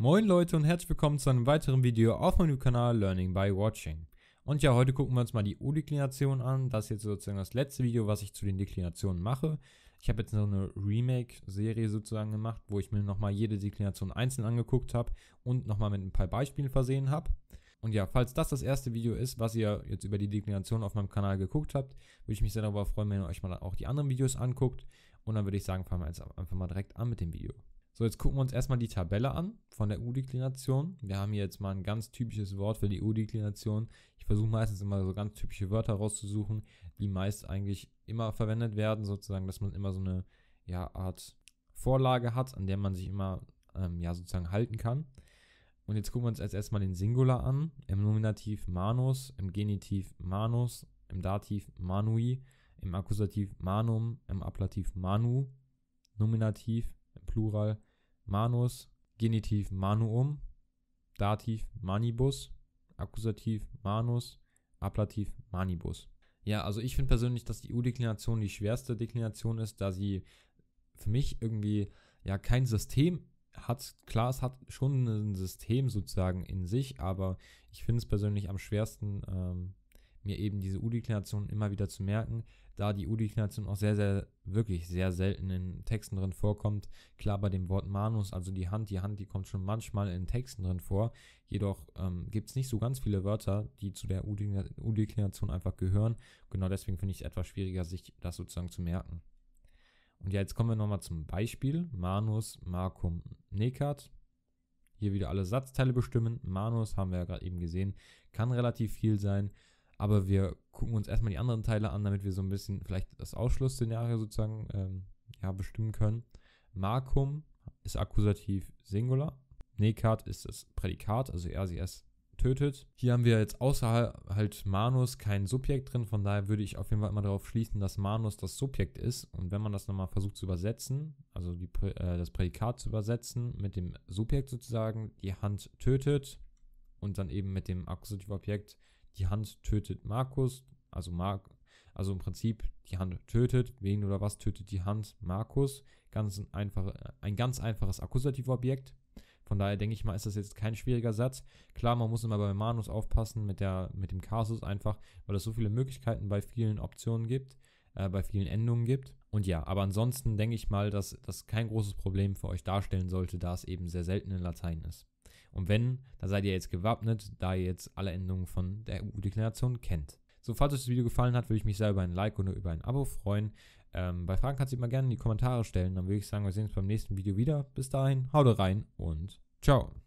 Moin Leute und herzlich willkommen zu einem weiteren Video auf meinem Kanal Learning by Watching. Und ja, heute gucken wir uns mal die U-Deklination an. Das ist jetzt sozusagen das letzte Video, was ich zu den Deklinationen mache. Ich habe jetzt so eine Remake-Serie sozusagen gemacht, wo ich mir nochmal jede Deklination einzeln angeguckt habe und nochmal mit ein paar Beispielen versehen habe. Und ja, falls das das erste Video ist, was ihr jetzt über die Deklination auf meinem Kanal geguckt habt, würde ich mich sehr darüber freuen, wenn ihr euch mal auch die anderen Videos anguckt. Und dann würde ich sagen, fangen wir jetzt einfach mal direkt an mit dem Video. So, jetzt gucken wir uns erstmal die Tabelle an von der U-Deklination. Wir haben hier jetzt mal ein ganz typisches Wort für die U-Deklination. Ich versuche meistens immer so ganz typische Wörter rauszusuchen, die meist eigentlich immer verwendet werden, sozusagen, dass man immer so eine ja, Art Vorlage hat, an der man sich immer ähm, ja sozusagen halten kann. Und jetzt gucken wir uns als erstmal den Singular an. Im Nominativ manus, im Genitiv manus, im Dativ manui, im Akkusativ manum, im Ablativ manu, Nominativ Plural Manus, Genitiv Manuum, Dativ Manibus, Akkusativ Manus, Ablativ Manibus. Ja, also ich finde persönlich, dass die U-Deklination die schwerste Deklination ist, da sie für mich irgendwie ja kein System hat. Klar, es hat schon ein System sozusagen in sich, aber ich finde es persönlich am schwersten, ähm, mir eben diese U-Deklination immer wieder zu merken, da die U-Deklination auch sehr, sehr, wirklich sehr selten in Texten drin vorkommt. Klar, bei dem Wort Manus, also die Hand, die Hand, die kommt schon manchmal in Texten drin vor. Jedoch ähm, gibt es nicht so ganz viele Wörter, die zu der U-Deklination einfach gehören. Genau deswegen finde ich es etwas schwieriger, sich das sozusagen zu merken. Und ja, jetzt kommen wir nochmal zum Beispiel. Manus, Markum, Nekat. Hier wieder alle Satzteile bestimmen. Manus, haben wir ja gerade eben gesehen, kann relativ viel sein. Aber wir gucken uns erstmal die anderen Teile an, damit wir so ein bisschen vielleicht das Ausschlussszenario sozusagen ähm, ja, bestimmen können. Markum ist Akkusativ Singular. Nekat ist das Prädikat, also er, sie, es tötet. Hier haben wir jetzt außer halt Manus kein Subjekt drin, von daher würde ich auf jeden Fall immer darauf schließen, dass Manus das Subjekt ist. Und wenn man das nochmal versucht zu übersetzen, also die, äh, das Prädikat zu übersetzen mit dem Subjekt sozusagen, die Hand tötet und dann eben mit dem Akkusativobjekt die Hand tötet Markus, also Mark, also im Prinzip die Hand tötet, wen oder was tötet die Hand Markus, ganz ein, einfach, ein ganz einfaches Akkusativobjekt. Von daher denke ich mal, ist das jetzt kein schwieriger Satz. Klar, man muss immer bei Manus aufpassen mit, der, mit dem Kasus einfach, weil es so viele Möglichkeiten bei vielen Optionen gibt, äh, bei vielen Endungen gibt. Und ja, aber ansonsten denke ich mal, dass das kein großes Problem für euch darstellen sollte, da es eben sehr selten in Latein ist. Und wenn, dann seid ihr jetzt gewappnet, da ihr jetzt alle Endungen von der EU-Deklaration kennt. So, falls euch das Video gefallen hat, würde ich mich sehr über ein Like und über ein Abo freuen. Ähm, bei Fragen kannst du immer gerne in die Kommentare stellen. Dann würde ich sagen, wir sehen uns beim nächsten Video wieder. Bis dahin, haut rein und ciao.